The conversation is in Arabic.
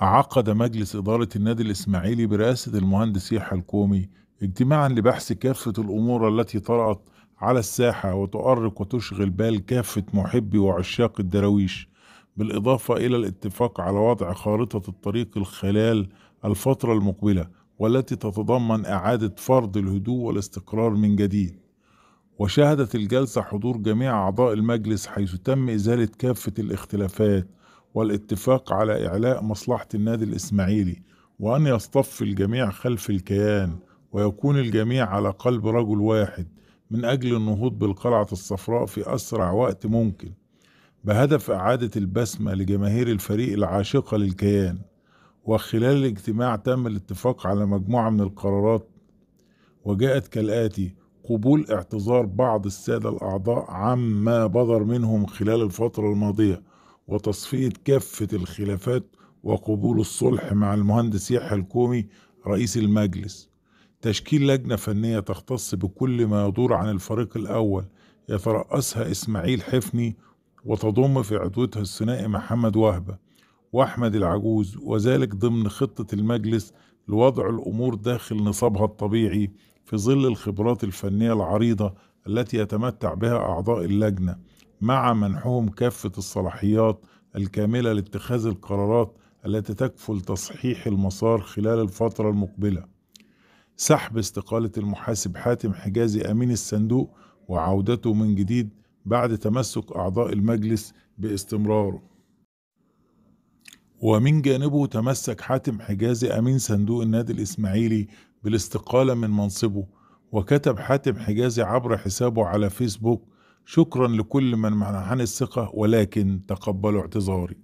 عقد مجلس إدارة النادي الإسماعيلي برئاسة المهندس يحيى الكومي اجتماعا لبحث كافة الأمور التي طرأت على الساحة وتؤرق وتشغل بال كافة محبي وعشاق الدراويش بالإضافة إلى الاتفاق على وضع خارطة الطريق الخلال الفترة المقبلة والتي تتضمن إعادة فرض الهدوء والاستقرار من جديد وشهدت الجلسة حضور جميع أعضاء المجلس حيث تم إزالة كافة الاختلافات والاتفاق على إعلاء مصلحة النادي الإسماعيلي وأن يصطف الجميع خلف الكيان ويكون الجميع على قلب رجل واحد من أجل النهوض بالقلعة الصفراء في أسرع وقت ممكن بهدف إعادة البسمة لجماهير الفريق العاشقة للكيان وخلال الاجتماع تم الاتفاق على مجموعة من القرارات وجاءت كالآتي قبول اعتذار بعض السادة الأعضاء عما بدر منهم خلال الفترة الماضية وتصفية كافة الخلافات وقبول الصلح مع المهندس يحيى الكومي رئيس المجلس تشكيل لجنة فنية تختص بكل ما يدور عن الفريق الأول يترأسها إسماعيل حفني وتضم في عضوتها الثنائي محمد وهبة وأحمد العجوز وذلك ضمن خطة المجلس لوضع الأمور داخل نصابها الطبيعي في ظل الخبرات الفنية العريضة التي يتمتع بها أعضاء اللجنة مع منحهم كافة الصلاحيات الكاملة لاتخاذ القرارات التي تكفل تصحيح المسار خلال الفترة المقبلة سحب استقالة المحاسب حاتم حجازي أمين الصندوق وعودته من جديد بعد تمسك أعضاء المجلس باستمراره ومن جانبه تمسك حاتم حجازي أمين صندوق النادي الإسماعيلي بالاستقالة من منصبه وكتب حاتم حجازي عبر حسابه على فيسبوك شكرا لكل من منحني الثقة ولكن تقبلوا اعتذاري